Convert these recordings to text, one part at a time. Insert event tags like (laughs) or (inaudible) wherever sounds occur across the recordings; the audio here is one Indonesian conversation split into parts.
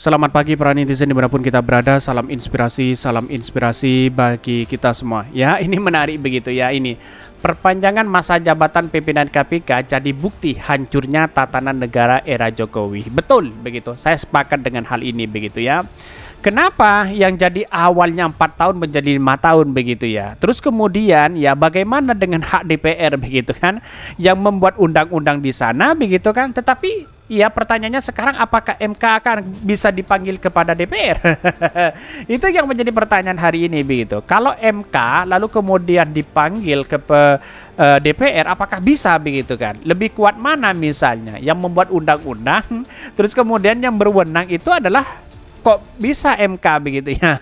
Selamat pagi para netizen dimanapun kita berada Salam inspirasi, salam inspirasi bagi kita semua Ya (laughs) ini menarik begitu ya ini Perpanjangan masa jabatan pimpinan KPK jadi bukti hancurnya tatanan negara era Jokowi Betul begitu, saya sepakat dengan hal ini begitu ya Kenapa yang jadi awalnya 4 tahun menjadi lima tahun begitu ya. Terus kemudian ya bagaimana dengan hak DPR (laughs) begitu kan yang membuat undang-undang di sana begitu kan. Tetapi Iya, pertanyaannya sekarang apakah MK akan bisa dipanggil kepada DPR? (laughs) itu yang menjadi pertanyaan hari ini begitu. Kalau MK lalu kemudian dipanggil ke uh, eh, DPR, apakah bisa begitu kan? Lebih kuat mana misalnya yang membuat undang-undang, (laughs) terus kemudian yang berwenang itu adalah kok bisa MK begitu ya.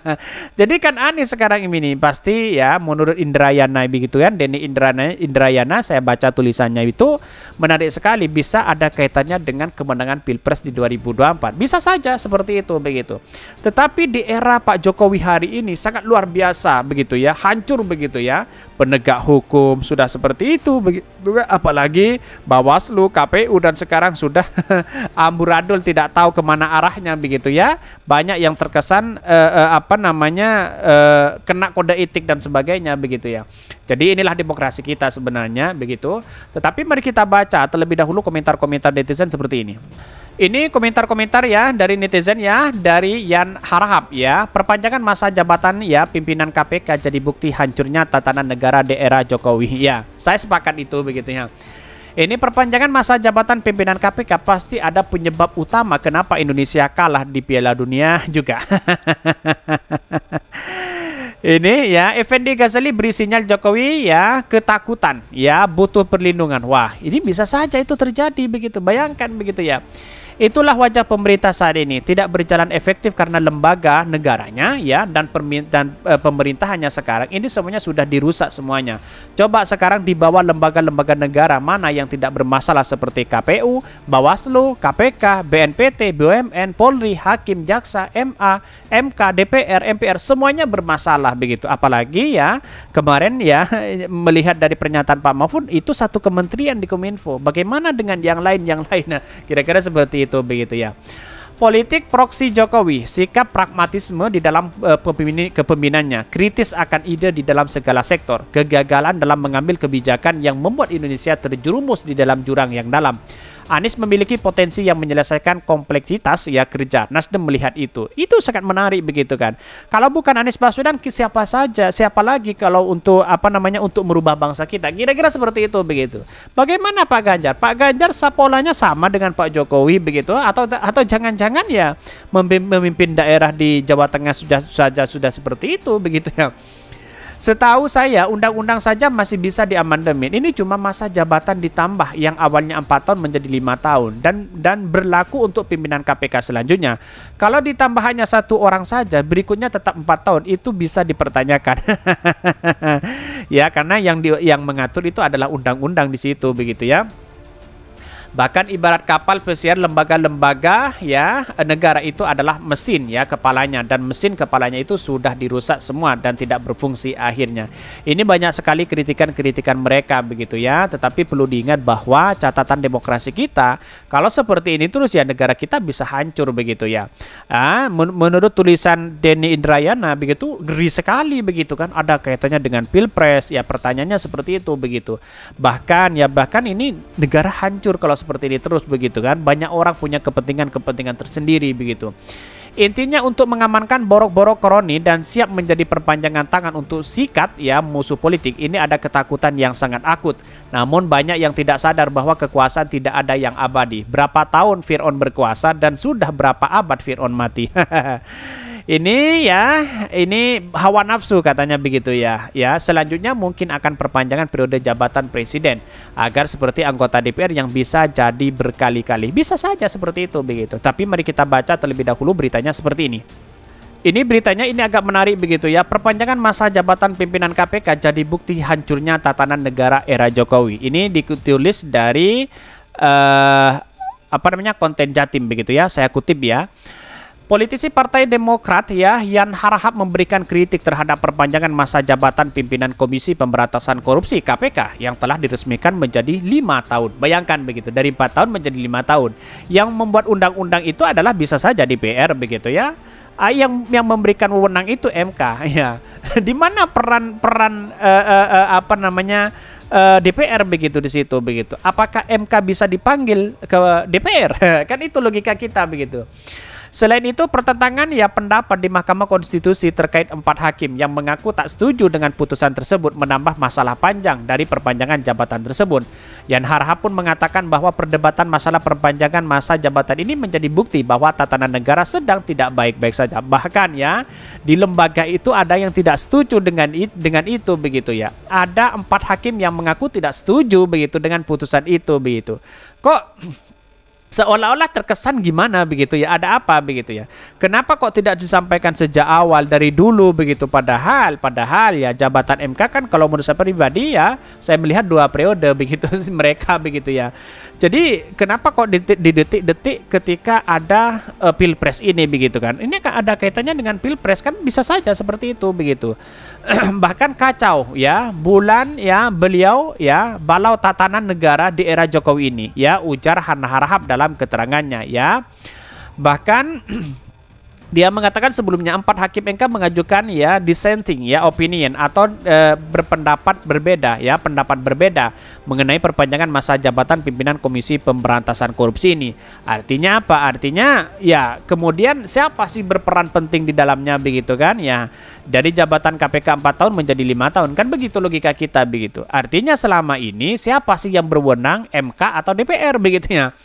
(laughs) Jadi kan aneh sekarang ini pasti ya menurut Indrayana begitu kan Denny Indrayana Indrayana saya baca tulisannya itu menarik sekali bisa ada kaitannya dengan kemenangan Pilpres di 2024. Bisa saja seperti itu begitu. Tetapi di era Pak Jokowi hari ini sangat luar biasa begitu ya, hancur begitu ya. Penegak hukum sudah seperti itu begitu kan, apalagi Bawaslu, KPU dan sekarang sudah (laughs) amburadul tidak tahu kemana arahnya begitu ya saya banyak yang terkesan uh, uh, apa namanya uh, kena kode etik dan sebagainya begitu ya. Jadi inilah demokrasi kita sebenarnya begitu. Tetapi mari kita baca terlebih dahulu komentar-komentar netizen seperti ini. Ini komentar-komentar ya dari netizen ya dari Yan Harahap ya perpanjangan masa jabatan ya pimpinan KPK jadi bukti hancurnya tatanan negara daerah Jokowi ya saya sepakat itu begitu ya ini perpanjangan masa jabatan pimpinan KPK pasti ada penyebab utama kenapa Indonesia kalah di Piala Dunia juga. (laughs) Ini ya, Effendi Ghazali beri sinyal Jokowi ya ketakutan, ya butuh perlindungan. Wah, ini bisa saja itu terjadi begitu. Bayangkan begitu ya. Itulah wajah pemerintah saat ini tidak berjalan efektif karena lembaga negaranya ya dan, dan e, eh, pemerintahannya sekarang ini semuanya sudah dirusak semuanya. Coba sekarang di bawah lembaga-lembaga negara mana yang tidak bermasalah seperti KPU, Bawaslu, KPK, BNPT, BUMN, Polri, Hakim, Jaksa, MA, MK, DPR, MPR semuanya bermasalah begitu. Apalagi ya kemarin ya (laughs) melihat dari pernyataan Pak Mahfud itu satu kementerian di Kominfo. Bagaimana dengan yang lain yang lainnya? kira-kira seperti begitu begitu ya. Politik proksi Jokowi, sikap pragmatisme di dalam eh, kepemimpinannya, kritis akan ide di dalam segala sektor, kegagalan dalam mengambil kebijakan yang membuat Indonesia terjerumus di dalam jurang yang dalam. Anies memiliki potensi yang menyelesaikan kompleksitas ya kerja. Nasdem melihat itu. Itu sangat menarik begitu kan. Kalau bukan Anies Baswedan siapa saja, siapa lagi kalau untuk apa namanya untuk merubah bangsa kita. Kira-kira seperti itu begitu. Bagaimana Pak Ganjar? Pak Ganjar sapolanya sama dengan Pak Jokowi begitu atau atau jangan-jangan ya memimpin daerah di Jawa Tengah sudah saja sudah seperti itu begitu ya. Setahu saya undang-undang saja masih bisa diamandemen. Ini cuma masa jabatan ditambah yang awalnya 4 tahun menjadi lima tahun dan dan berlaku untuk pimpinan KPK selanjutnya. Kalau ditambah hanya satu orang saja, berikutnya tetap empat tahun itu bisa dipertanyakan. (laughs) ya karena yang di, yang mengatur itu adalah undang-undang di situ begitu ya. Bahkan ibarat kapal pesiar lembaga-lembaga ya negara itu adalah mesin ya kepalanya dan mesin kepalanya itu sudah dirusak semua dan tidak berfungsi akhirnya. Ini banyak sekali kritikan-kritikan mereka begitu ya, tetapi perlu diingat bahwa catatan demokrasi kita kalau seperti ini terus ya negara kita bisa hancur begitu ya. Ah, menurut tulisan Denny Indrayana begitu geri sekali begitu kan ada kaitannya dengan pilpres ya pertanyaannya seperti itu begitu. Bahkan ya bahkan ini negara hancur kalau seperti ini terus begitu kan. Banyak orang punya kepentingan-kepentingan tersendiri begitu. Intinya untuk mengamankan borok-borok koroni dan siap menjadi perpanjangan tangan untuk sikat ya musuh politik ini ada ketakutan yang sangat akut. Namun banyak yang tidak sadar bahwa kekuasaan tidak ada yang abadi. Berapa tahun Fir'aun berkuasa dan sudah berapa abad Fir'aun mati. (laughs) Ini ya, ini hawa nafsu katanya begitu ya. Ya, selanjutnya mungkin akan perpanjangan periode jabatan presiden agar seperti anggota DPR yang bisa jadi berkali-kali. Bisa saja seperti itu begitu. Tapi mari kita baca terlebih dahulu beritanya seperti ini. Ini beritanya ini agak menarik begitu ya. Perpanjangan masa jabatan pimpinan KPK jadi bukti hancurnya tatanan negara era Jokowi. Ini ditulis dari uh, apa namanya konten Jatim begitu ya. Saya kutip ya. Politisi Partai Demokrat ya, Yan Harahap memberikan kritik terhadap perpanjangan masa jabatan pimpinan Komisi Pemberantasan Korupsi KPK yang telah diresmikan menjadi lima tahun. Bayangkan begitu, dari empat tahun menjadi lima tahun. Yang membuat undang-undang itu adalah bisa saja DPR begitu ya. Ah, yang yang memberikan wewenang itu MK (laughs) ya. Di mana peran peran uh, uh, uh, apa namanya DPR begitu di situ begitu. Apakah MK bisa dipanggil ke DPR? (laughs) kan itu logika kita begitu. Selain itu, pertentangan ya pendapat di Mahkamah Konstitusi terkait empat hakim yang mengaku tak setuju dengan putusan tersebut menambah masalah panjang dari perpanjangan jabatan tersebut. Yan Harha pun mengatakan bahwa perdebatan masalah perpanjangan masa jabatan ini menjadi bukti bahwa tatanan negara sedang tidak baik-baik saja. Bahkan ya, di lembaga itu ada yang tidak setuju dengan dengan itu begitu ya. Ada empat hakim yang mengaku tidak setuju begitu dengan putusan itu begitu. Kok seolah-olah terkesan gimana begitu ya ada apa begitu ya kenapa kok tidak disampaikan sejak awal dari dulu begitu padahal padahal ya jabatan MK kan kalau menurut saya pribadi ya saya melihat dua periode (laughs) begitu mereka begitu ya jadi kenapa kok di detik-detik ketika ada uh, pilpres ini begitu kan? Ini kan ada kaitannya dengan pilpres kan bisa saja seperti itu begitu. (clears throat) Bahkan kacau ya bulan ya beliau ya balau tatanan negara di era Jokowi ini ya ujar Hana Harahap dalam keterangannya ya. Bahkan (clears throat) dia mengatakan sebelumnya empat hakim MK mengajukan ya dissenting ya opinion atau e, berpendapat berbeda ya pendapat berbeda mengenai perpanjangan masa jabatan pimpinan Komisi Pemberantasan Korupsi ini. Artinya apa? Artinya ya kemudian siapa sih berperan penting di dalamnya begitu kan ya. Dari jabatan KPK 4 tahun menjadi lima tahun kan begitu logika kita begitu. Artinya selama ini siapa sih yang berwenang MK atau DPR begitu ya.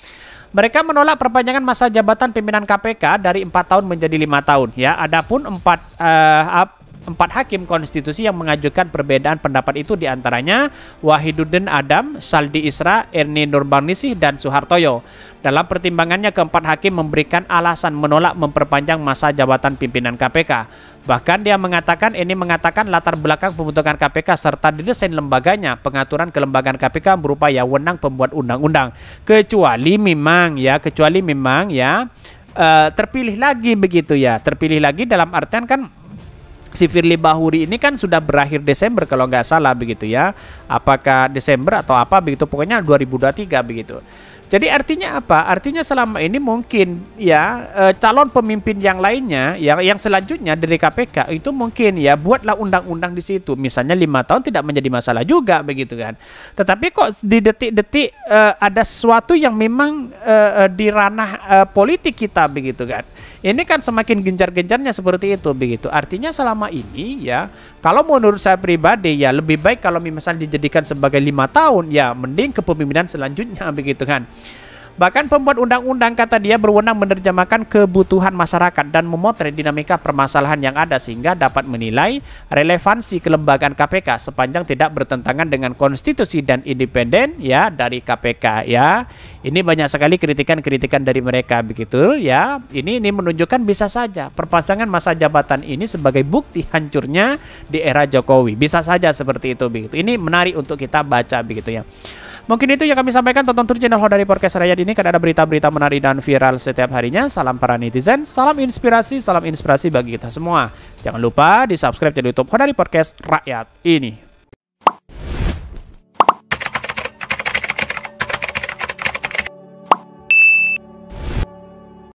Mereka menolak perpanjangan masa jabatan pimpinan KPK dari empat tahun menjadi lima tahun. Ya, adapun empat uh, Empat hakim konstitusi yang mengajukan perbedaan pendapat itu diantaranya Wahiduddin Adam, Saldi Isra, Erni Nurbanisih, dan Suhartoyo. Dalam pertimbangannya, keempat hakim memberikan alasan menolak memperpanjang masa jabatan pimpinan KPK. Bahkan dia mengatakan ini mengatakan latar belakang pembentukan KPK serta didesain lembaganya. Pengaturan kelembagaan KPK berupa ya wenang pembuat undang-undang. Kecuali memang ya, kecuali memang ya uh, terpilih lagi begitu ya. Terpilih lagi dalam artian kan si Firly Bahuri ini kan sudah berakhir Desember kalau nggak salah begitu ya. Apakah Desember atau apa begitu pokoknya 2023 begitu. Jadi artinya apa? Artinya selama ini mungkin ya e, calon pemimpin yang lainnya yang yang selanjutnya dari KPK itu mungkin ya buatlah undang-undang di situ. Misalnya lima tahun tidak menjadi masalah juga begitu kan. Tetapi kok di detik-detik uh, ada sesuatu yang memang uh, uh, di ranah uh, politik kita begitu kan. Ini kan semakin gencar-gencarnya seperti itu begitu. Artinya selama ini ya kalau menurut saya pribadi ya lebih baik kalau misalnya dijadikan sebagai lima tahun ya mending kepemimpinan selanjutnya (laughs) begitu kan. Bahkan pembuat undang-undang kata dia berwenang menerjemahkan kebutuhan masyarakat dan memotret dinamika permasalahan yang ada sehingga dapat menilai relevansi kelembagaan KPK sepanjang tidak bertentangan dengan konstitusi dan independen ya dari KPK ya. Ini banyak sekali kritikan-kritikan dari mereka begitu ya. Ini ini menunjukkan bisa saja perpasangan masa jabatan ini sebagai bukti hancurnya di era Jokowi. Bisa saja seperti itu begitu. Ini menarik untuk kita baca begitu ya. Mungkin itu yang kami sampaikan. Tonton terus channel Hodari Podcast Rakyat ini karena ada berita-berita menarik dan viral setiap harinya. Salam para netizen, salam inspirasi, salam inspirasi bagi kita semua. Jangan lupa di subscribe channel YouTube Hodari Podcast Rakyat ini.